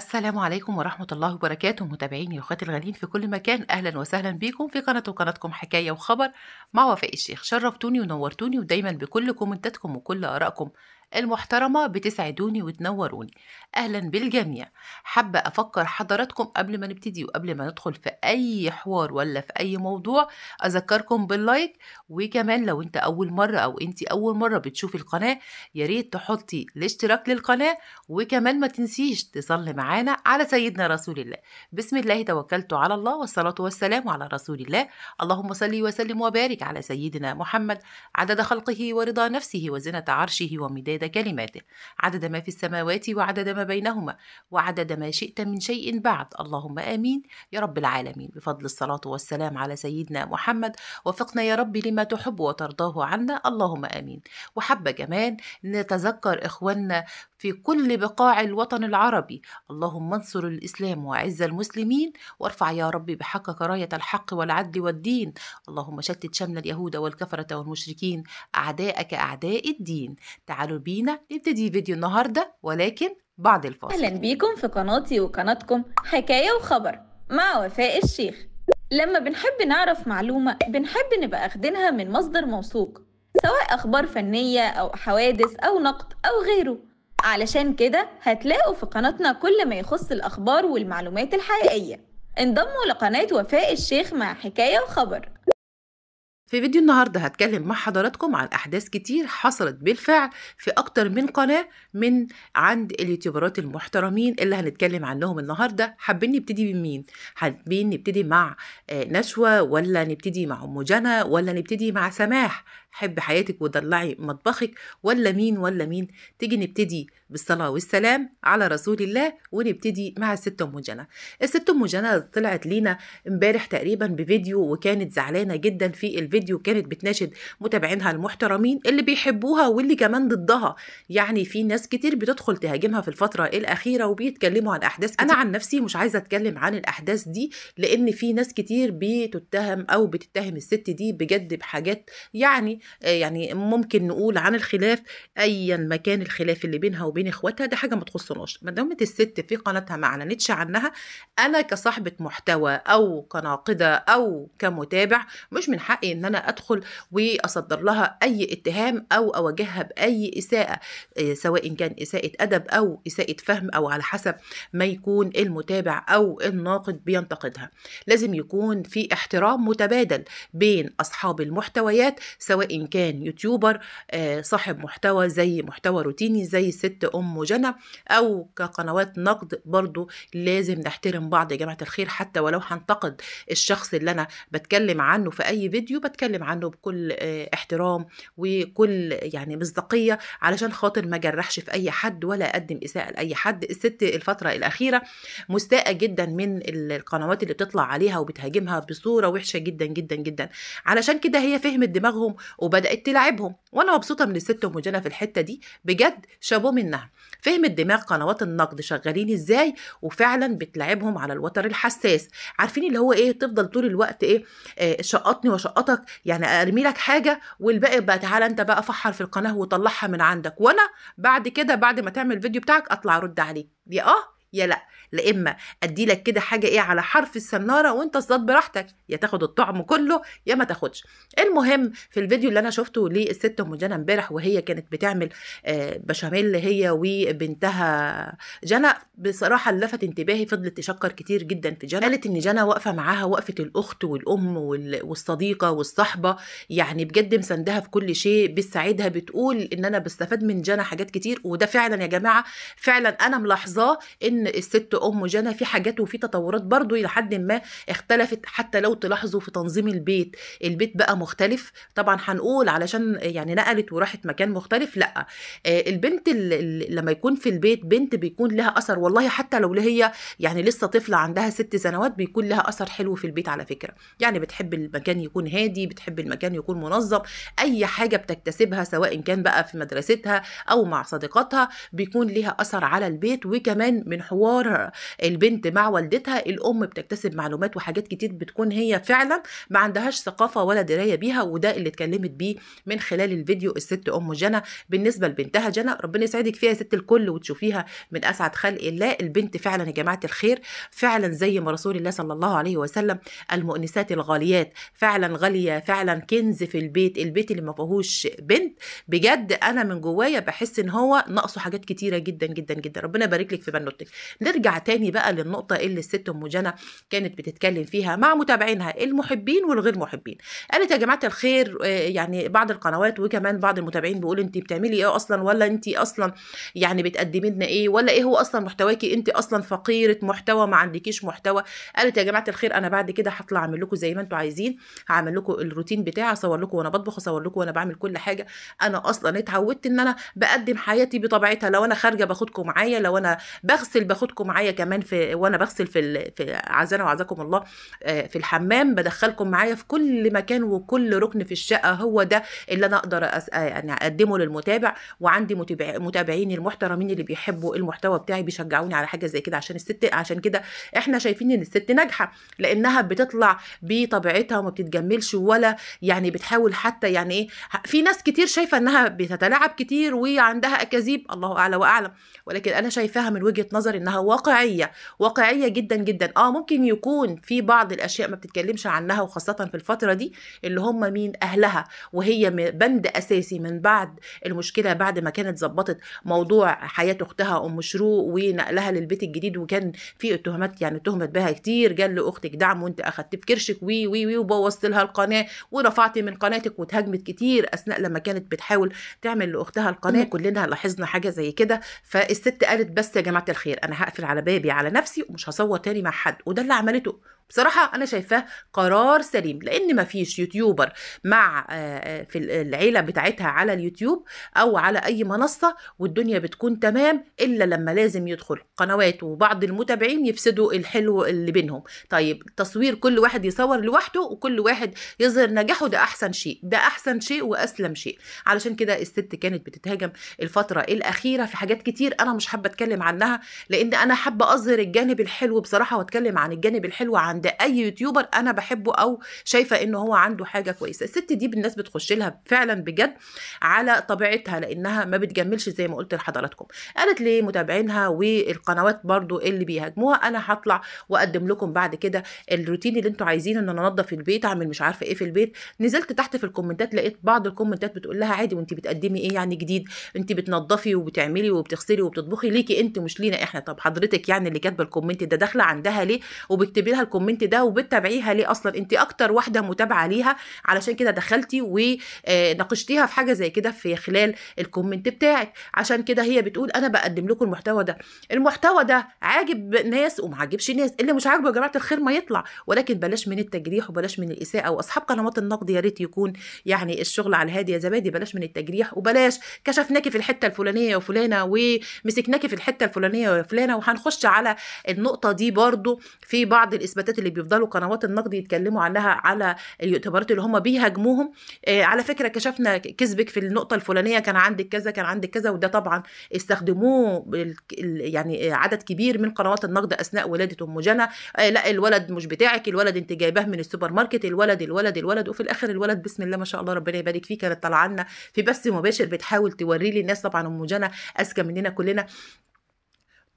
السلام عليكم ورحمة الله وبركاته متابعيني واخواتي الغاليين في كل مكان أهلا وسهلا بيكم في قناة وقناتكم حكاية وخبر مع وفاء الشيخ شرفتوني ونورتوني ودايما بكل كومنتاتكم وكل آرائكم المحترمة بتسعدوني وتنوروني أهلا بالجميع حابة أفكر حضراتكم قبل ما نبتدي وقبل ما ندخل في أي حوار ولا في أي موضوع أذكركم باللايك وكمان لو أنت أول مرة أو أنت أول مرة بتشوفي القناة يا ريت تحطي الاشتراك للقناة وكمان ما تنسيش تصلي معانا على سيدنا رسول الله بسم الله توكلت على الله والصلاة والسلام على رسول الله اللهم صلي وسلم وبارك على سيدنا محمد عدد خلقه ورضا نفسه وزنة عرشه ومداد عدد كلماته عدد ما في السماوات وعدد ما بينهما وعدد ما شئت من شيء بعد اللهم آمين يا رب العالمين بفضل الصلاة والسلام على سيدنا محمد وفقنا يا رب لما تحب وترضاه عنا اللهم آمين وحب كمان نتذكر إخواننا في كل بقاع الوطن العربي اللهم انصر الإسلام وأعز المسلمين وارفع يا رب بحق راية الحق والعدل والدين اللهم شتت شمل اليهود والكفرة والمشركين أعداءك أعداء الدين تعالوا بينا نبتدي فيديو النهاردة ولكن بعد الفاصل أهلا بيكم في قناتي وقناتكم حكاية وخبر مع وفاء الشيخ لما بنحب نعرف معلومة بنحب نبقى أخدينها من مصدر موثوق سواء أخبار فنية أو حوادث أو نقد أو غيره علشان كده هتلاقوا في قناتنا كل ما يخص الأخبار والمعلومات الحقيقية انضموا لقناة وفاء الشيخ مع حكاية وخبر في فيديو النهاردة هتكلم مع حضراتكم عن أحداث كتير حصلت بالفعل في أكتر من قناة من عند اليوتيوبرات المحترمين اللي هنتكلم عنهم النهاردة حابين نبتدي بمين؟ حابين نبتدي مع آه، نشوة ولا نبتدي مع أم جنى ولا نبتدي مع سماح حب حياتك ودلعي مطبخك ولا مين ولا مين تيجي نبتدي بالصلاة والسلام على رسول الله ونبتدي مع الست أم جنى الست أم جنى طلعت لينا امبارح تقريبا بفيديو وكانت زعلانة جدا في الفيديو كانت بتناشد متابعينها المحترمين اللي بيحبوها واللي كمان ضدها يعني في ناس كتير بتدخل تهاجمها في الفترة الأخيرة وبيتكلموا عن أحداث كتير. أنا عن نفسي مش عايزة أتكلم عن الأحداث دي لأن في ناس كتير بتتهم أو بتتهم الست دي بجد بحاجات يعني آه، يعني ممكن نقول عن الخلاف ايا ما كان الخلاف اللي بينها وبين اخواتها ده حاجه ما تخصناش ما دامت الست في قناتها ما اعلنتش عنها انا كصاحبه محتوى او كناقده او كمتابع مش من حقي ان انا ادخل واصدر لها اي اتهام او اواجهها باي اساءه آه، سواء كان اساءه ادب او اساءه فهم او على حسب ما يكون المتابع او الناقد بينتقدها لازم يكون في احترام متبادل بين اصحاب المحتويات سواء ان كان يوتيوبر آه، صاحب محتوى زي محتوى روتيني زي ست ام جنى او كقنوات نقد برضو لازم نحترم بعض يا جماعه الخير حتى ولو هنتقد الشخص اللي انا بتكلم عنه في اي فيديو بتكلم عنه بكل آه، احترام وكل يعني مصداقيه علشان خاطر ما جرحش في اي حد ولا اقدم اساءه لاي حد الست الفتره الاخيره مستاءه جدا من القنوات اللي بتطلع عليها وبتهاجمها بصوره وحشه جدا جدا جدا علشان كده هي فهمت دماغهم وبدات تلعبهم وانا مبسوطه من الست ام في الحته دي بجد شابوه منها فهمت دماغ قنوات النقد شغالين ازاي وفعلا بتلعبهم على الوتر الحساس عارفين اللي هو ايه تفضل طول الوقت ايه, إيه شقطني وشقطك يعني ارمي لك حاجه والباقي بقى تعالى انت بقى فحر في القناه وطلعها من عندك وانا بعد كده بعد ما تعمل الفيديو بتاعك اطلع ارد عليك يا اه يا لا لا اما ادي لك كده حاجه ايه على حرف السناره وانت اصطاد براحتك يا تاخد الطعم كله يا ما تاخدش المهم في الفيديو اللي انا شفته للست ام جنى امبارح وهي كانت بتعمل آه، بشاميل هي وبنتها جنى بصراحه لفت انتباهي فضلت تشكر كتير جدا في جنى قالت ان جنى واقفه معاها وقفه الاخت والام والصديقه والصحبه يعني بجد مساندها في كل شيء بتساعدها بتقول ان انا بستفاد من جنى حاجات كتير وده فعلا يا جماعه فعلا انا ملاحظاه ان الست ام جنى في حاجات وفي تطورات برضو الى حد ما اختلفت حتى لو تلاحظوا في تنظيم البيت البيت بقى مختلف طبعا هنقول علشان يعني نقلت وراحت مكان مختلف لا آه، البنت لما يكون في البيت بنت بيكون لها اثر والله حتى لو هي يعني لسه طفله عندها ست سنوات بيكون لها اثر حلو في البيت على فكره يعني بتحب المكان يكون هادي بتحب المكان يكون منظم اي حاجه بتكتسبها سواء كان بقى في مدرستها او مع صديقاتها بيكون لها اثر على البيت وكمان من حوار البنت مع والدتها الام بتكتسب معلومات وحاجات كتير بتكون هي فعلا ما عندهاش ثقافه ولا درايه بيها وده اللي اتكلمت بيه من خلال الفيديو الست ام جنى بالنسبه لبنتها جنى ربنا يسعدك فيها يا ست الكل وتشوفيها من اسعد خلق الله البنت فعلا يا جماعه الخير فعلا زي ما رسول الله صلى الله عليه وسلم المؤنسات الغاليات فعلا غاليه فعلا كنز في البيت البيت اللي ما فيهوش بنت بجد انا من جوايا بحس ان هو ناقصه حاجات كتيره جدا جدا جدا ربنا يبارك لك في بنوتك نرجع تاني بقى للنقطة اللي الست أم جنى كانت بتتكلم فيها مع متابعينها المحبين والغير محبين قالت يا جماعة الخير آه، يعني بعض القنوات وكمان بعض المتابعين بيقولوا أنت بتعملي إيه أصلا ولا أنت أصلا يعني بتقدمي لنا إيه ولا إيه هو أصلا محتواكي أنت أصلا فقيرة محتوى ما عندكيش محتوى قالت يا جماعة الخير أنا بعد كده هطلع أعمل لكم زي ما أنتم عايزين هعمل لكم الروتين بتاعي أصور لكم وأنا بطبخ أصور لكم وأنا بعمل كل حاجة أنا أصلا اتعودت إن أنا بقدم حياتي بطبيعتها لو أنا خارجة باخدكم معايا لو أنا بغسل باخدكم معايا كمان في وانا بغسل في, في عزانا وعزاكم الله آه، في الحمام بدخلكم معايا في كل مكان وكل ركن في الشقه هو ده اللي انا اقدر آه، يعني اقدمه للمتابع وعندي متابعيني المحترمين اللي بيحبوا المحتوى بتاعي بيشجعوني على حاجه زي كده عشان الست عشان كده احنا شايفين ان الست ناجحه لانها بتطلع بطبيعتها وما بتتجملش ولا يعني بتحاول حتى يعني ايه في ناس كتير شايفه انها بتتلاعب كتير وعندها اكاذيب الله اعلى واعلم ولكن انا شايفاها من وجهه نظري انها واقع واقعيه واقعيه جدا جدا اه ممكن يكون في بعض الاشياء ما بتتكلمش عنها وخاصه في الفتره دي اللي هم مين اهلها وهي بند اساسي من بعد المشكله بعد ما كانت ظبطت موضوع حياه اختها ام شروق ونقلها للبيت الجديد وكان في اتهامات يعني اتهمت بها كتير قال لاختك دعم وانت اخدت في كرشك وي وي وي وبوظت لها القناه ورفعتي من قناتك واتهاجمت كتير اثناء لما كانت بتحاول تعمل لاختها القناه كلنا لاحظنا حاجه زي كده فالست قالت بس يا جماعه الخير انا هقفل على بابي على نفسي ومش هصور تاني مع حد وده اللي عملته بصراحة أنا شايفاه قرار سليم لأن مفيش يوتيوبر مع آه، آه، في العيلة بتاعتها على اليوتيوب أو على أي منصة والدنيا بتكون تمام إلا لما لازم يدخل قنوات وبعض المتابعين يفسدوا الحلو اللي بينهم طيب تصوير كل واحد يصور لوحده وكل واحد يظهر نجاحه ده أحسن شيء ده أحسن شيء وأسلم شيء علشان كده الست كانت بتتهاجم الفترة الأخيرة في حاجات كتير أنا مش حابة أتكلم عنها لأن أنا حابة أظهر الجانب الحلو بصراحة وأتكلم عن الجانب الحلو عن عند اي يوتيوبر انا بحبه او شايفه ان هو عنده حاجه كويسه الست دي الناس بتخش لها فعلا بجد على طبيعتها لانها ما بتجملش زي ما قلت لحضراتكم قالت لي متابعينها والقنوات برضو اللي بيهاجموها انا هطلع واقدم لكم بعد كده الروتين اللي انتم عايزينه ان انا انضف البيت اعمل مش عارفه ايه في البيت نزلت تحت في الكومنتات لقيت بعض الكومنتات بتقول لها عادي وانت بتقدمي ايه يعني جديد انت بتنضفي وبتعملي وبتغسلي وبتطبخي ليكي انت مش لينا احنا طب حضرتك يعني اللي كاتبه الكومنت ده داخله عندها ليه وبتكتبي لها الكومنت الكومنت ده وبتتابعيها ليه اصلا انت اكتر واحده متابعه ليها علشان كده دخلتي وناقشتيها آه، في حاجه زي كده في خلال الكومنت بتاعك عشان كده هي بتقول انا بقدم لكم المحتوى ده المحتوى ده عاجب ناس وما عاجبش ناس اللي مش عاجبه يا جماعه الخير ما يطلع ولكن بلاش من التجريح وبلاش من الاساءه واصحاب قنوات النقد يا ريت يكون يعني الشغل على الهادي يا زبادي بلاش من التجريح وبلاش كشفناكي في الحته الفلانيه يا فلانه ومسكناكي في الحته الفلانيه يا فلانه وهنخش على النقطه دي برضو في بعض الاثباتات الحتات اللي بيفضلوا قنوات النقد يتكلموا عنها على الاعتبارات اللي هم بيهاجموهم آه، على فكره كشفنا كذبك في النقطه الفلانيه كان عندك كذا كان عندك كذا وده طبعا استخدموه يعني عدد كبير من قنوات النقد اثناء ولاده ام جنى آه، لا الولد مش بتاعك الولد انت جايباه من السوبر ماركت الولد الولد الولد وفي الاخر الولد بسم الله ما شاء الله ربنا يبارك فيه كانت طالعه لنا في بث مباشر بتحاول توري للناس طبعا ام جنى اذكى مننا كلنا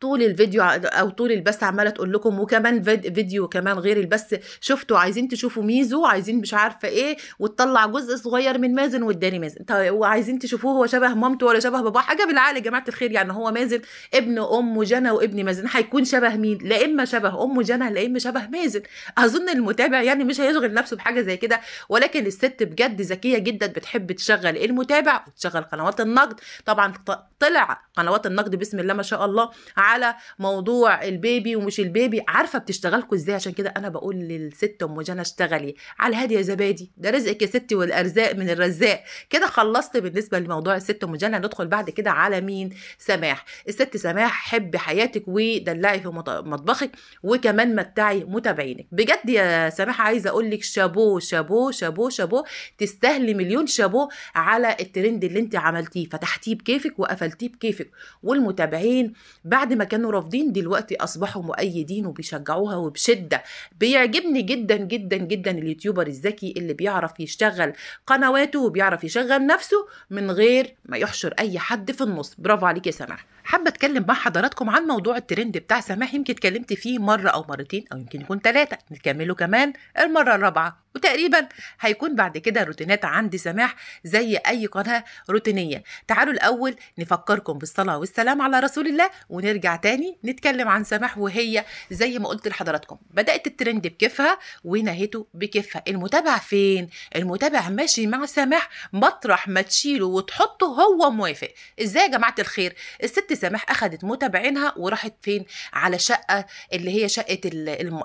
طول الفيديو او طول البث عماله تقول لكم وكمان فيديو كمان غير البث شفتوا عايزين تشوفوا ميزو عايزين مش عارفه ايه وتطلع جزء صغير من مازن واداني مازن طيب وعايزين تشوفوه هو شبه مامته ولا شبه باباه حاجه بالعقل يا جماعه الخير يعني هو مازن ابن ام جنى وابن مازن هيكون شبه مين لا اما شبه ام جنى لا اما شبه مازن اظن المتابع يعني مش هيشغل نفسه بحاجه زي كده ولكن الست بجد ذكيه جدا بتحب تشغل المتابع وتشغل قنوات النقد طبعا طلع قنوات النقد بسم الله ما شاء الله على موضوع البيبي ومش البيبي عارفه بتشتغلكوا ازاي عشان كده انا بقول للست ام جنى اشتغلي على هادي يا زبادي ده رزقك يا ستي والارزاق من الرزاق كده خلصت بالنسبه لموضوع الست ام جنى ندخل بعد كده على مين سماح الست سماح حب حياتك ودلعي في مطبخك وكمان متعي متابعينك بجد يا سماح عايزه اقول لك شابو شابو شابو شابو تستاهلي مليون شابو على الترند اللي انت عملتيه فتحتيه بكيفك وقفلتيه بكيفك والمتابعين بعد ما كانوا رافضين دلوقتي اصبحوا مؤيدين وبيشجعوها وبشده بيعجبني جدا جدا جدا اليوتيوبر الذكي اللي بيعرف يشتغل قنواته وبيعرف يشغل نفسه من غير ما يحشر اي حد في النص برافو عليك يا سماح حابه اتكلم مع حضراتكم عن موضوع الترند بتاع سماح يمكن اتكلمت فيه مره او مرتين او يمكن يكون ثلاثه نكمله كمان المره الرابعه وتقريبا هيكون بعد كده روتينات عند سماح زي اي قناه روتينيه تعالوا الاول نفكركم بالصلاه والسلام على رسول الله ونرجع نرجع تاني نتكلم عن سماح وهي زي ما قلت لحضراتكم بدات الترند بكيفها ونهيته بكيفها المتابع فين المتابع ماشي مع سماح مطرح ما تشيله وتحطه هو موافق ازاي يا جماعه الخير الست سماح اخذت متابعينها وراحت فين على شقه اللي هي شقه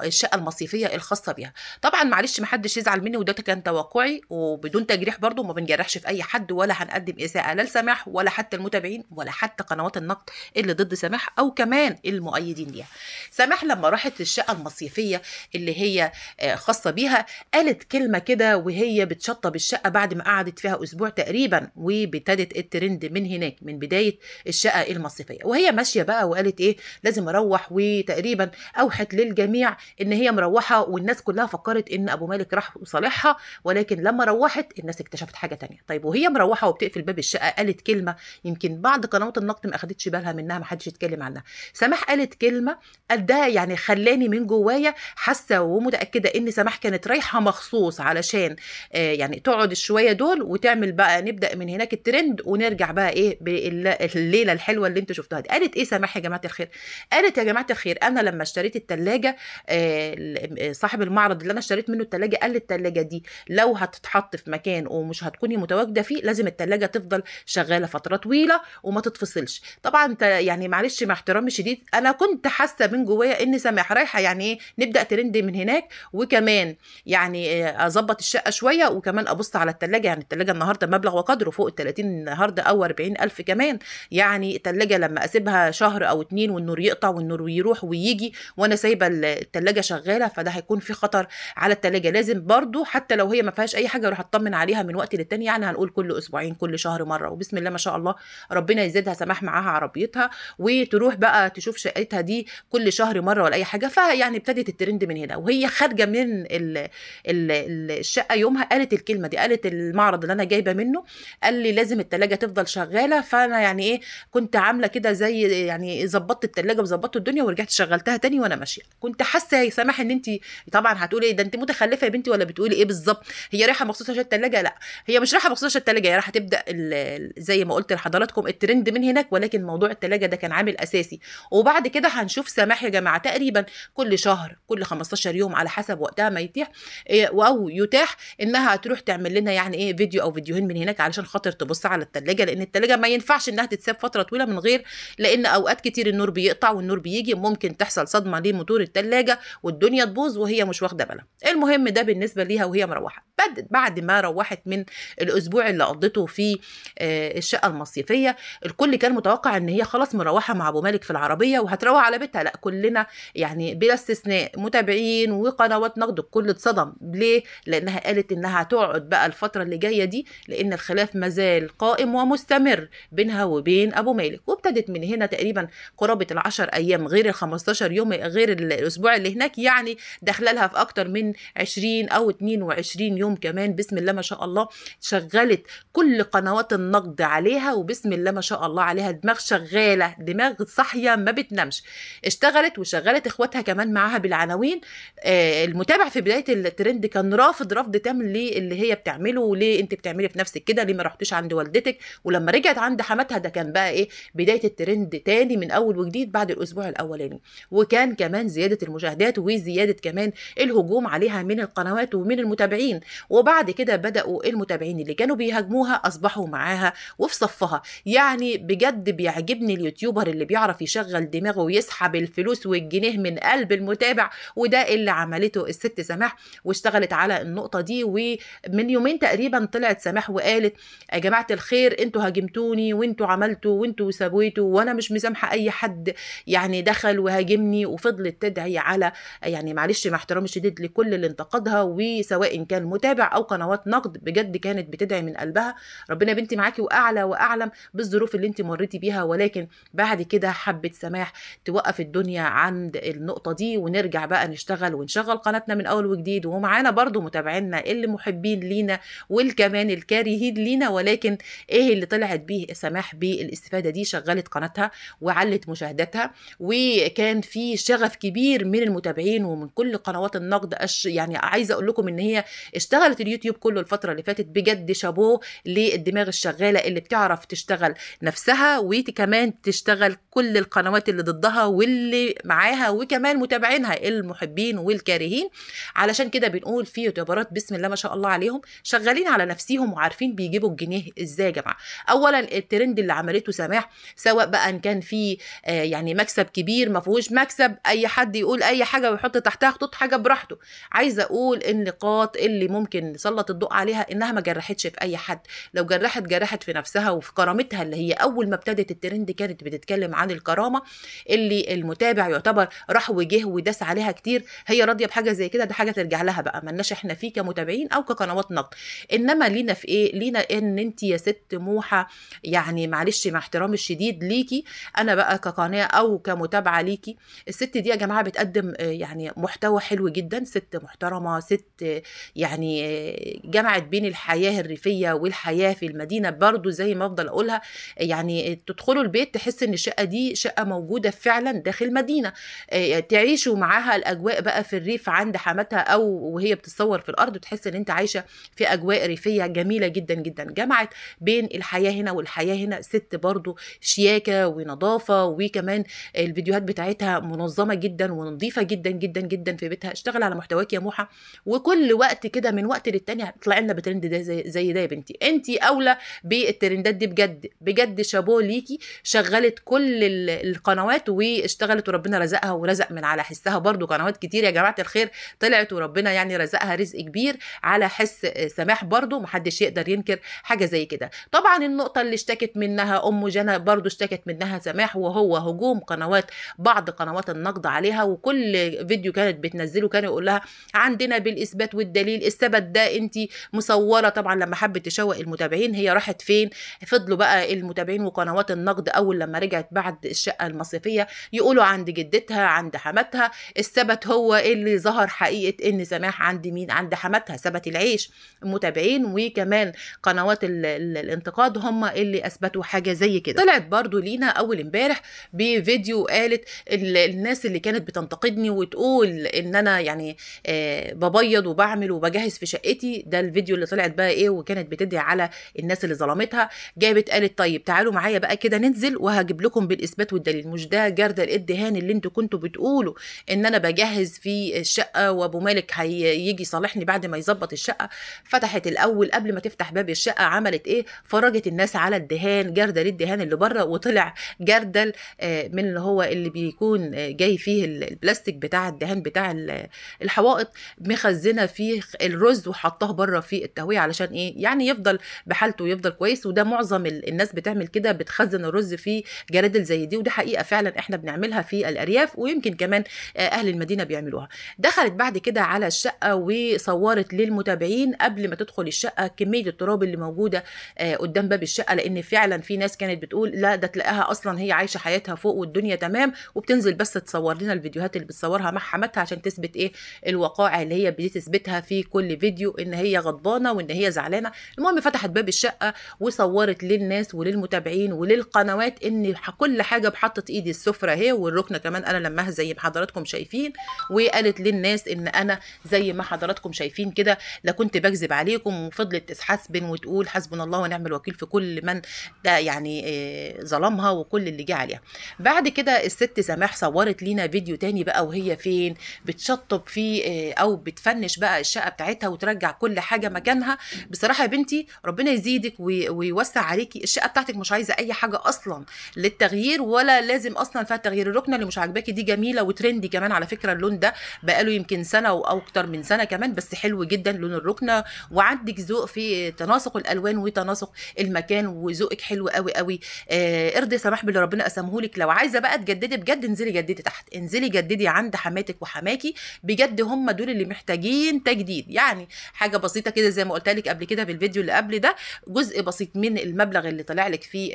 الشقه المصيفيه الخاصه بيها طبعا معلش ما حدش يزعل مني وده كان توقعي وبدون تجريح برضو ما بنجرحش في اي حد ولا هنقدم اساءه لا لسماح ولا حتى المتابعين ولا حتى قنوات النقد اللي ضد سماح او او كمان المؤيدين ليها سامح لما راحت الشقه المصيفيه اللي هي آه، خاصه بيها قالت كلمه كده وهي بتشطب الشقه بعد ما قعدت فيها اسبوع تقريبا وابتدت الترند من هناك من بدايه الشقه المصيفيه وهي ماشيه بقى وقالت ايه لازم اروح وتقريبا اوحت للجميع ان هي مروحه والناس كلها فكرت ان ابو مالك راح وصالحها ولكن لما روحت الناس اكتشفت حاجه تانية طيب وهي مروحه وبتقفل باب الشقه قالت كلمه يمكن بعض قنوات النقد ما اخدتش بالها منها ما حدش يتكلم عنها سماح قالت كلمه قدها يعني خلاني من جوايا حاسه ومتاكده ان سماح كانت رايحه مخصوص علشان آه، يعني تقعد الشويه دول وتعمل بقى نبدا من هناك الترند ونرجع بقى ايه بالليله الحلوه اللي انتوا شفتوها دي قالت ايه سماح يا جماعه الخير قالت يا جماعه الخير انا لما اشتريت التلاجة آه، صاحب المعرض اللي انا اشتريت منه التلاجة قال لي دي لو هتتحط في مكان ومش هتكوني متواجده فيه لازم التلاجة تفضل شغاله فتره طويله وما تتفصلش طبعا يعني معلش مع احترامي الشديد انا كنت حاسه من جوايا ان سماح رايحه يعني ايه نبدا ترند من هناك وكمان يعني آه، اظبط الشقه شويه وكمان ابص على الثلاجه يعني الثلاجه النهارده مبلغ وقدره فوق ال 30 النهارده او 40 الف كمان يعني الثلاجه لما اسيبها شهر او اتنين والنور يقطع والنور يروح ويجي وانا سايبه الثلاجه شغاله فده هيكون في خطر على الثلاجه لازم برده حتى لو هي ما فيهاش اي حاجه اروح اطمن عليها من وقت للتاني يعني هنقول كل اسبوعين كل شهر مره وبسم الله ما شاء الله ربنا يزيدها سماح معاها عربيتها وتروح بقى تشوف شقتها دي كل شهر مره ولا اي حاجه فيعني ابتدت الترند من هنا وهي خارجه من الـ الـ الشقه يومها قالت الكلمه دي قالت المعرض اللي انا جايبه منه قال لي لازم التلاجة تفضل شغاله فانا يعني ايه كنت عامله كده زي يعني ظبطت التلاجة وظبطت الدنيا ورجعت شغلتها تاني وانا ماشيه كنت حاسه يا سماح ان انت طبعا هتقولي ايه ده انت متخلفه يا بنتي ولا بتقولي ايه بالظبط هي رايحه مخصوصه عشان التلاجة لا هي مش رايحه مخصوصه عشان التلاجة هي رايحه تبدا زي ما قلت لحضراتكم الترند من هناك ولكن موضوع التلاجة ده كان عامل اساسي الاساسي وبعد كده هنشوف سماح يا جماعه تقريبا كل شهر كل 15 يوم على حسب وقتها ما يتيح إيه، او يتاح انها تروح تعمل لنا يعني ايه فيديو او فيديوهين من هناك علشان خاطر تبص على الثلاجه لان الثلاجه ما ينفعش انها تتساب فتره طويله من غير لان اوقات كتير النور بيقطع والنور بيجي ممكن تحصل صدمه لموتور الثلاجه والدنيا تبوظ وهي مش واخده بالها المهم ده بالنسبه ليها وهي مروحه بعد بعد ما روحت من الاسبوع اللي قضيته في آه، الشقه المصيفيه الكل كان متوقع ان هي خلاص مروحه مع ابو مالك تشارك في العربيه وهتروح على بيتها لا كلنا يعني بلا استثناء متابعين وقنوات نقد الكل اتصدم ليه لانها قالت انها هتقعد بقى الفتره اللي جايه دي لان الخلاف مازال قائم ومستمر بينها وبين ابو مالك وابتدت من هنا تقريبا قرابه العشر ايام غير ال 15 يوم غير الاسبوع اللي هناك يعني داخله لها في اكتر من 20 او 22 يوم كمان بسم الله ما شاء الله شغلت كل قنوات النقد عليها وبسم الله ما شاء الله عليها دماغ شغاله دماغ صاحيه ما بتنامش اشتغلت وشغلت اخواتها كمان معاها بالعناوين آه، المتابع في بدايه الترند كان رافض رفض تام ليه اللي هي بتعمله وليه انت بتعملي في نفسك كده ليه ما رحتيش عند والدتك ولما رجعت عند حماتها ده كان بقى ايه بدايه الترند تاني من اول وجديد بعد الاسبوع الاولاني وكان كمان زياده المشاهدات وزياده كمان الهجوم عليها من القنوات ومن المتابعين وبعد كده بداوا المتابعين اللي كانوا بيهاجموها اصبحوا معاها وفي صفها يعني بجد بيعجبني اليوتيوبر اللي بيعرف يعرف يشغل دماغه ويسحب الفلوس والجنيه من قلب المتابع وده اللي عملته الست سماح واشتغلت على النقطة دي ومن يومين تقريبا طلعت سماح وقالت يا جماعة الخير انتوا هاجمتوني وانتوا عملتوا وانتوا سويتوا وانا مش مسامحة اي حد يعني دخل وهاجمني وفضلت تدعي على يعني معلش مع احترامي الشديد لكل اللي انتقدها وسواء كان متابع او قنوات نقد بجد كانت بتدعي من قلبها ربنا بنتي معاكي واعلى واعلم بالظروف اللي انت مريتي بيها ولكن بعد كده حبه سماح توقف الدنيا عند النقطه دي ونرجع بقى نشتغل ونشغل قناتنا من اول وجديد ومعانا برضو متابعينا اللي محبين لينا والكمان الكارهين لينا ولكن ايه اللي طلعت بيه سماح بالاستفاده دي شغلت قناتها وعلت مشاهداتها وكان في شغف كبير من المتابعين ومن كل قنوات النقد أش يعني عايزه اقول لكم ان هي اشتغلت اليوتيوب كله الفتره اللي فاتت بجد شابوه للدماغ الشغاله اللي بتعرف تشتغل نفسها وكمان تشتغل كل كل القنوات اللي ضدها واللي معاها وكمان متابعينها المحبين والكارهين علشان كده بنقول في يوتيوبرات بسم الله ما شاء الله عليهم شغالين على نفسيهم وعارفين بيجيبوا الجنيه ازاي يا جماعه اولا الترند اللي عملته سماح سواء بقى ان كان في آه، يعني مكسب كبير ما فيهوش مكسب اي حد يقول اي حاجه ويحط تحتها خطوط حاجه براحته عايزه اقول النقاط اللي ممكن نسلط الضوء عليها انها ما جرحتش في اي حد لو جرحت جرحت في نفسها وفي كرامتها اللي هي اول ما ابتدت الترند كانت بتتكلم عن الكرامه اللي المتابع يعتبر راح وجه وداس عليها كتير هي راضيه بحاجه زي كده ده حاجه ترجع لها بقى ملناش احنا فيه كمتابعين او كقنوات نقد انما لينا في ايه لينا ان انت يا ست موحه يعني معلش مع احترامي الشديد ليكي انا بقى كقناه او كمتابعه ليكي الست دي يا جماعه بتقدم يعني محتوى حلو جدا ست محترمه ست يعني جمعت بين الحياه الريفيه والحياه في المدينه برضو زي ما افضل اقولها يعني تدخلوا البيت تحس ان الشقه دي شقه موجوده فعلا داخل مدينه آه، يعني تعيشوا معاها الاجواء بقى في الريف عند حماتها او وهي بتتصور في الارض وتحس ان انت عايشه في اجواء ريفيه جميله جدا جدا جمعت بين الحياه هنا والحياه هنا ست برضو شياكه ونظافه وكمان الفيديوهات بتاعتها منظمه جدا ونظيفه جدا جدا جدا في بيتها اشتغل على محتواك يا موحه وكل وقت كده من وقت للتاني هتطلع لنا بترند ده زي, زي ده يا بنتي انت اولى بالترندات دي بجد بجد شابو ليكي شغلت كل القنوات واشتغلت وربنا رزقها ورزق من على حسها برضو قنوات كتير يا جماعه الخير طلعت وربنا يعني رزقها رزق كبير على حس آه، سماح برضو محدش يقدر ينكر حاجه زي كده طبعا النقطه اللي اشتكت منها ام جنى برضو اشتكت منها سماح وهو هجوم قنوات بعض قنوات النقد عليها وكل فيديو كانت بتنزله كان يقول لها عندنا بالاثبات والدليل الثبت ده انت مصوره طبعا لما حبت تشوق المتابعين هي راحت فين فضلوا بقى المتابعين وقنوات النقد اول لما رجعت بعد الشقه المصيفيه يقولوا عند جدتها عند حماتها الثبت هو اللي ظهر حقيقه ان سماح عند مين عند حماتها ثبت العيش المتابعين وكمان قنوات الـ الـ الانتقاد هم اللي اثبتوا حاجه زي كده طلعت برضو لينا اول امبارح بفيديو قالت الناس اللي كانت بتنتقدني وتقول ان انا يعني آه ببيض وبعمل وبجهز في شقتي ده الفيديو اللي طلعت بقى ايه وكانت بتدعي على الناس اللي ظلمتها جابت قالت طيب تعالوا معايا بقى كده ننزل وهجيب لكم بالاسم الاثبات والدليل مش ده جرد الادهان اللي انتوا كنتوا بتقولوا ان انا بجهز في الشقه وابو مالك هيجي يصالحني بعد ما يظبط الشقه فتحت الاول قبل ما تفتح باب الشقه عملت ايه فرجت الناس على الدهان جردل الدهان اللي بره وطلع جردل آه، من اللي هو اللي بيكون آه، جاي فيه البلاستيك بتاع الدهان بتاع الحوائط مخزنه فيه الرز وحطاه بره في التهويه علشان ايه يعني يفضل بحالته يفضل كويس وده معظم الناس بتعمل كده بتخزن الرز في جرادل زي زي دي ودي حقيقه فعلا احنا بنعملها في الارياف ويمكن كمان آه، اهل المدينه بيعملوها دخلت بعد كده على الشقه وصورت للمتابعين قبل ما تدخل الشقه كميه التراب اللي موجوده آه، قدام باب الشقه لان فعلا في ناس كانت بتقول لا ده تلاقيها اصلا هي عايشه حياتها فوق والدنيا تمام وبتنزل بس تصور لنا الفيديوهات اللي بتصورها مع حماتها عشان تثبت ايه الوقائع اللي هي بتثبتها في كل فيديو ان هي غضبانه وان هي زعلانه المهم فتحت باب الشقه وصورت للناس وللمتابعين وللقنوات ان كل حاجه بحطت ايدي السفره اهي والركن كمان انا لماها زي ما حضراتكم شايفين وقالت للناس ان انا زي ما حضراتكم شايفين كده لا كنت بكذب عليكم وفضلت تحسبن وتقول حسبنا الله ونعم الوكيل في كل من ده يعني آه، ظلمها وكل اللي جه عليها بعد كده الست سماح صورت لينا فيديو تاني بقى وهي فين بتشطب فيه آه، او بتفنش بقى الشقه بتاعتها وترجع كل حاجه مكانها بصراحه يا بنتي ربنا يزيدك ويوسع عليكي الشقه بتاعتك مش عايزه اي حاجه اصلا للتغيير تغيير ولا لازم اصلا فيها تغيير الركنه اللي مش عاجباكي دي جميله وترندي كمان على فكره اللون ده بقاله يمكن سنه او اكتر من سنه كمان بس حلو جدا لون الركنه وعندك ذوق في تناسق الالوان وتناسق المكان وذوقك حلو قوي قوي آه ارضي سماح باللي ربنا قسمه لك لو عايزه بقى تجددي بجد انزلي جددي تحت انزلي جددي عند حماتك وحماكي بجد هم دول اللي محتاجين تجديد يعني حاجه بسيطه كده زي ما قلت لك قبل كده في الفيديو اللي قبل ده جزء بسيط من المبلغ اللي طلع لك فيه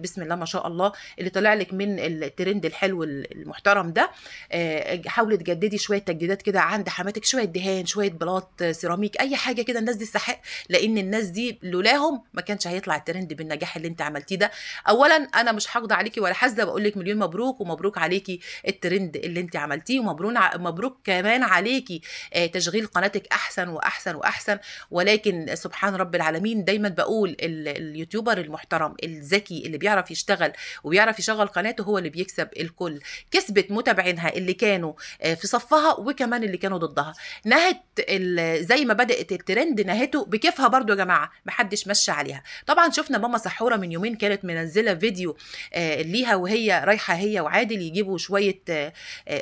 بسم الله ما شاء الله اللي طلع بالك لك من الترند الحلو المحترم ده آه، حاولي تجددي شويه تجديدات كده عند حماتك شويه دهان شويه بلاط آه، سيراميك اي حاجه كده الناس دي تستحق لان الناس دي لولاهم ما كانش هيطلع الترند بالنجاح اللي انت عملتيه ده اولا انا مش هقضى عليكي ولا حاسده بقول لك مليون مبروك ومبروك عليكي الترند اللي انت عملتيه ومبروك مبروك كمان عليكي آه، تشغيل قناتك احسن واحسن واحسن ولكن سبحان رب العالمين دايما بقول اليوتيوبر المحترم الذكي اللي بيعرف يشتغل وبيعرف يشغل بيشغل قناته هو اللي بيكسب الكل كسبت متابعينها اللي كانوا آه، في صفها وكمان اللي كانوا ضدها نهت زي ما بدات الترند نهته بكيفها برضو يا جماعه محدش مشى عليها طبعا شفنا ماما سحوره من يومين كانت منزله فيديو آه، ليها وهي رايحه هي وعادل يجيبوا شويه آه،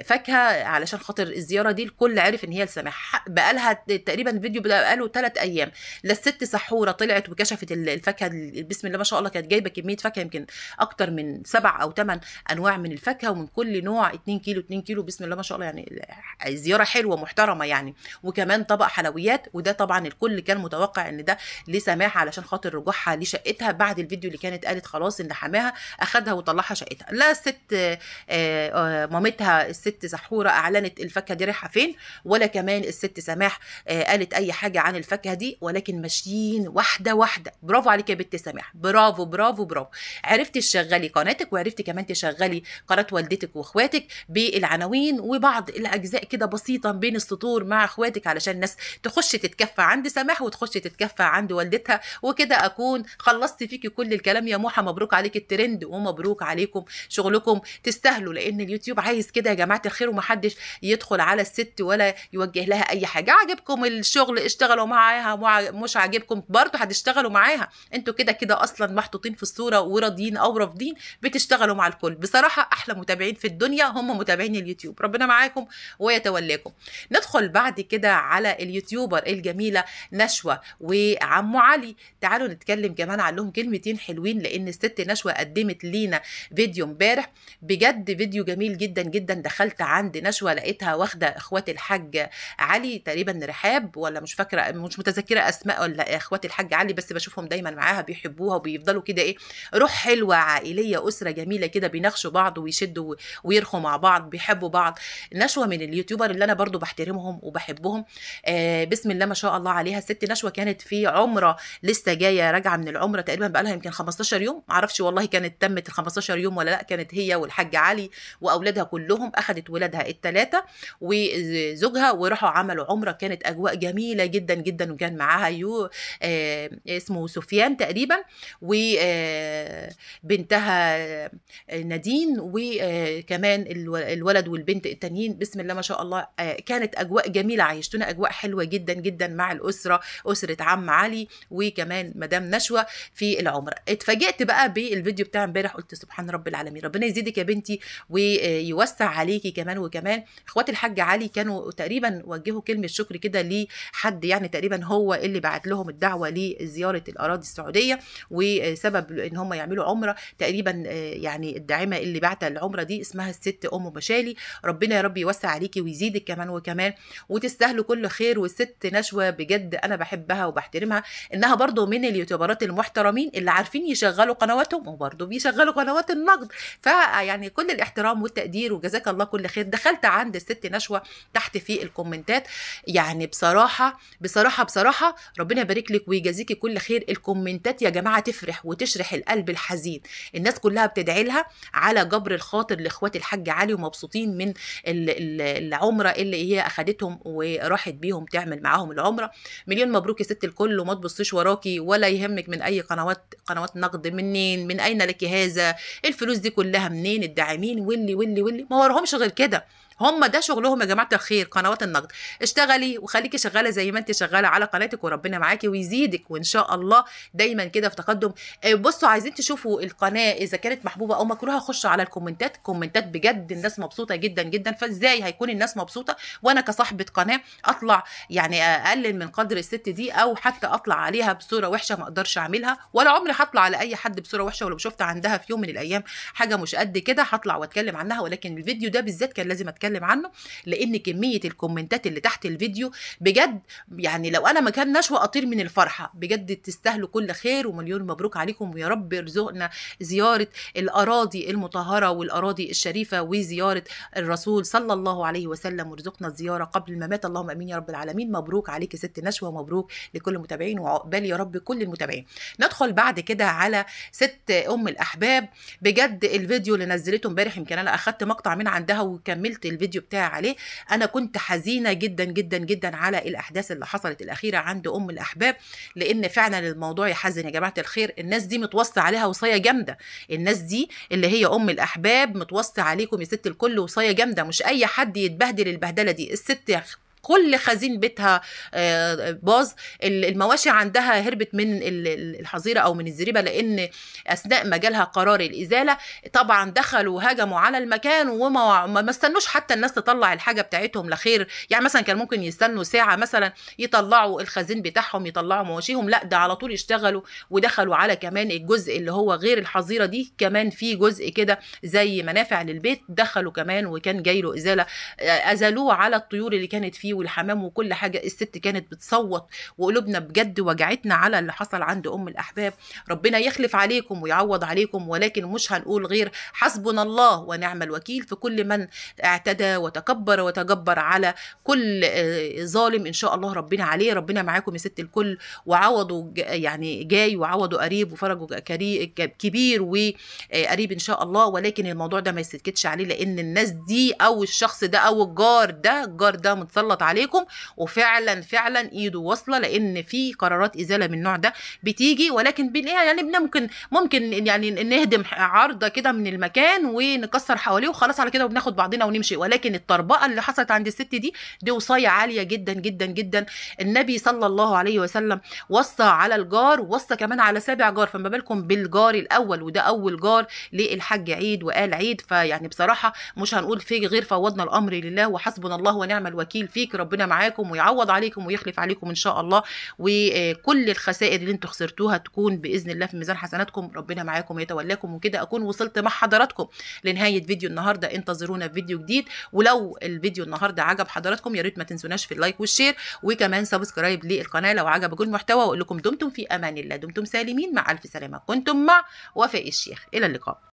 فاكهه علشان خاطر الزياره دي الكل عرف ان هي لسامح بقالها تقريبا فيديو بقاله ثلاث ايام لا الست سحوره طلعت وكشفت الفاكهه بسم الله ما شاء الله كانت جايبه كميه فاكهه يمكن اكتر من سبع او 8 انواع من الفاكهه ومن كل نوع 2 كيلو 2 كيلو بسم الله ما شاء الله يعني زياره حلوه محترمه يعني وكمان طبق حلويات وده طبعا الكل كان متوقع ان ده لسماح علشان خاطر رجوعها لشقتها بعد الفيديو اللي كانت قالت خلاص ان حماها اخدها وطلعها شقتها لا الست آه، آه، مامتها الست سحوره اعلنت الفاكهه دي رايحه فين ولا كمان الست سماح آه، قالت اي حاجه عن الفاكهه دي ولكن ماشيين واحده واحده برافو عليك يا بنت سماح برافو برافو برافو عرفتي تشغلي قناتك وعرفتي حاولتي كمان تشغلي قناه والدتك واخواتك بالعناوين وبعض الاجزاء كده بسيطه بين السطور مع اخواتك علشان الناس تخش تتكفى عند سماح وتخش تتكفى عند والدتها وكده اكون خلصت فيكي كل الكلام يا موحه مبروك عليك الترند ومبروك عليكم شغلكم تستاهلوا لان اليوتيوب عايز كده يا جماعه الخير ومحدش يدخل على الست ولا يوجه لها اي حاجه عجبكم الشغل اشتغلوا معاها مش عاجبكم برضه هتشتغلوا معاها انتوا كده كده اصلا محطوطين في الصوره وراضيين او رافضين بتشتغلوا واشتغلوا مع الكل بصراحه احلى متابعين في الدنيا هم متابعين اليوتيوب ربنا معاكم ويتولاكم ندخل بعد كده على اليوتيوبر الجميله نشوه وعم علي تعالوا نتكلم كمان عن لهم كلمتين حلوين لان الست نشوه قدمت لينا فيديو امبارح بجد فيديو جميل جدا جدا دخلت عند نشوه لقيتها واخده اخوات الحاج علي تقريبا رحاب ولا مش فاكره مش متذكره اسماء ولا اخوات الحاج علي بس بشوفهم دايما معاها بيحبوها وبيفضلوا كده ايه روح حلوه عائليه اسره جميله جميله كده بيناقشوا بعض ويشدوا ويرخوا مع بعض بيحبوا بعض نشوه من اليوتيوبر اللي انا برضو بحترمهم وبحبهم آه بسم الله ما شاء الله عليها الست نشوه كانت في عمره لسه جايه راجعه من العمره تقريبا بقى لها يمكن 15 يوم معرفش والله كانت تمت ال 15 يوم ولا لا كانت هي والحاج علي واولادها كلهم اخذت ولادها الثلاثه وزوجها وراحوا عملوا عمره كانت اجواء جميله جدا جدا وكان معاها يو آه اسمه سفيان تقريبا وبنتها آه، نادين وكمان الولد والبنت التانيين بسم الله ما شاء الله آه، كانت اجواء جميله عيشتونا اجواء حلوه جدا جدا مع الاسره اسره عم علي وكمان مدام نشوه في العمر اتفاجئت بقى بالفيديو بتاع امبارح قلت سبحان رب العالمين ربنا يزيدك يا بنتي ويوسع عليكي كمان وكمان اخوات الحاج علي كانوا تقريبا وجهوا كلمه شكر كده لحد يعني تقريبا هو اللي بعت لهم الدعوه لزياره الاراضي السعوديه وسبب ان هم يعملوا عمره تقريبا يعني يعني الداعمه اللي بعتها العمره دي اسمها الست ام مشالي ربنا يا رب يوسع عليكي ويزيدك كمان وكمان وتستاهلوا كل خير والست نشوه بجد انا بحبها وبحترمها انها برضو من اليوتيوبرات المحترمين اللي عارفين يشغلوا قنواتهم وبرضو بيشغلوا قنوات النقد فيعني كل الاحترام والتقدير وجزاك الله كل خير دخلت عند الست نشوه تحت في الكومنتات يعني بصراحه بصراحه بصراحه ربنا يبارك لك ويجازيكي كل خير الكومنتات يا جماعه تفرح وتشرح القلب الحزين الناس كلها بتدعي عيلها على جبر الخاطر لاخوات الحاج علي ومبسوطين من العمره اللي هي اخدتهم وراحت بيهم تعمل معاهم العمره مليون مبروك يا ست الكل وما تبصيش وراكي ولا يهمك من اي قنوات قنوات نقد منين من اين لك هذا الفلوس دي كلها منين الداعمين واللي واللي واللي ما وراهمش غير كده هم ده شغلهم يا جماعه الخير قنوات النقد اشتغلي وخليكي شغاله زي ما انت شغاله على قناتك وربنا معاكي ويزيدك وان شاء الله دايما كده في تقدم آه، بصوا عايزين تشوفوا القناه اذا كانت محبوبه او مكروهه خشوا على الكومنتات كومنتات بجد الناس مبسوطه جدا جدا فازاي هيكون الناس مبسوطه وانا كصاحبه قناه اطلع يعني اقلل من قدر الست دي او حتى اطلع عليها بصوره وحشه ما اقدرش اعملها ولا عمري هطلع على اي حد بصوره وحشه ولو شفت عندها في يوم من الايام حاجه مش قد كده هطلع واتكلم عنها ولكن الفيديو ده بالذات كان لازم اتكلم بتكلم عنه لان كميه الكومنتات اللي تحت الفيديو بجد يعني لو انا مكان نشوه اطير من الفرحه بجد تستاهلوا كل خير ومليون مبروك عليكم ويا رب ارزقنا زياره الاراضي المطهره والاراضي الشريفه وزياره الرسول صلى الله عليه وسلم وارزقنا الزياره قبل الممات اللهم امين يا رب العالمين مبروك عليك يا ست نشوى ومبروك لكل المتابعين وعقبال يا رب كل المتابعين ندخل بعد كده على ست ام الاحباب بجد الفيديو اللي نزلته امبارح يمكن انا اخدت مقطع من عندها وكملت الفيديو بتاعي عليه انا كنت حزينه جدا جدا جدا على الاحداث اللي حصلت الاخيره عند ام الاحباب لان فعلا الموضوع يحزن يا جماعه الخير الناس دي متوصي عليها وصيه جامده الناس دي اللي هي ام الاحباب متوصي عليكم يا ست الكل وصيه جامده مش اي حد يتبهدل البهدله دي الست كل خزين بيتها آه، باظ المواشي عندها هربت من الحظيره او من الزريبه لان اثناء ما جالها قرار الازاله طبعا دخلوا هجموا على المكان وما ما استنوش حتى الناس تطلع الحاجه بتاعتهم لخير يعني مثلا كان ممكن يستنوا ساعه مثلا يطلعوا الخزين بتاعهم يطلعوا مواشيهم لا ده على طول اشتغلوا ودخلوا على كمان الجزء اللي هو غير الحظيره دي كمان في جزء كده زي منافع للبيت دخلوا كمان وكان جاي له ازاله آه، ازالوه على الطيور اللي كانت فيه والحمام وكل حاجه الست كانت بتصوت وقلوبنا بجد وجعتنا على اللي حصل عند ام الاحباب ربنا يخلف عليكم ويعوض عليكم ولكن مش هنقول غير حسبنا الله ونعم الوكيل في كل من اعتدى وتكبر وتجبر على كل آه، ظالم ان شاء الله ربنا عليه ربنا معاكم يا ست الكل وعوضوا يعني جاي وعوضوا قريب وفرجوا كبير وقريب ان شاء الله ولكن الموضوع ده ما يسكتش عليه لان الناس دي او الشخص ده او الجار ده الجار ده متسلط بيضغط عليكم وفعلا فعلا ايده واصله لان في قرارات ازاله من النوع ده بتيجي ولكن إيه، يعني ممكن ممكن يعني نهدم عرضه كده من المكان ونكسر حواليه وخلاص على كده وبناخد بعضنا ونمشي ولكن الطربقه اللي حصلت عند الست دي دي وصايه عاليه جدا جدا جدا النبي صلى الله عليه وسلم وصى على الجار ووصى كمان على سابع جار فما بالكم بالجار الاول وده اول جار للحاج عيد وقال عيد فيعني بصراحه مش هنقول فيه غير فوضنا الامر لله وحسبنا الله ونعم الوكيل فيه يخليك ربنا معاكم ويعوض عليكم ويخلف عليكم ان شاء الله وكل الخسائر اللي انتوا خسرتوها تكون باذن الله في ميزان حسناتكم ربنا معاكم ويتولاكم وكده اكون وصلت مع حضراتكم لنهايه فيديو النهارده انتظرونا في فيديو جديد ولو الفيديو النهارده عجب حضراتكم يا ريت ما تنسوناش في اللايك والشير وكمان سبسكرايب للقناه لو عجبكم المحتوى واقول لكم دمتم في امان الله دمتم سالمين مع الف سلامه كنتم مع وفاء الشيخ الى اللقاء